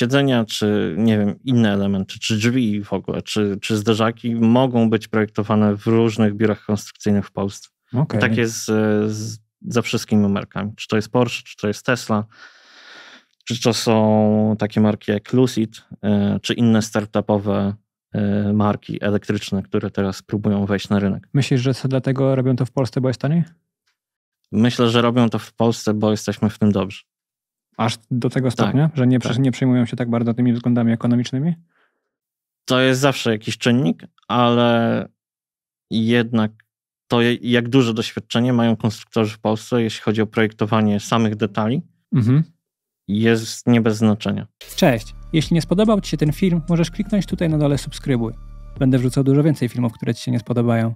siedzenia, czy nie wiem, inne elementy, czy drzwi w ogóle, czy, czy zderzaki mogą być projektowane w różnych biurach konstrukcyjnych w Polsce. Okay. Tak jest z, z, ze wszystkimi markami. Czy to jest Porsche, czy to jest Tesla, czy to są takie marki jak Lucid, e, czy inne startupowe e, marki elektryczne, które teraz próbują wejść na rynek. Myślisz, że dlatego robią to w Polsce, bo jest taniej? Myślę, że robią to w Polsce, bo jesteśmy w tym dobrzy. Aż do tego tak, stopnia, tak, że nie, tak. nie przejmują się tak bardzo tymi względami ekonomicznymi? To jest zawsze jakiś czynnik, ale jednak to, jak duże doświadczenie mają konstruktorzy w Polsce, jeśli chodzi o projektowanie samych detali, mhm. jest nie bez znaczenia. Cześć! Jeśli nie spodobał Ci się ten film, możesz kliknąć tutaj na dole subskrybuj. Będę wrzucał dużo więcej filmów, które Ci się nie spodobają.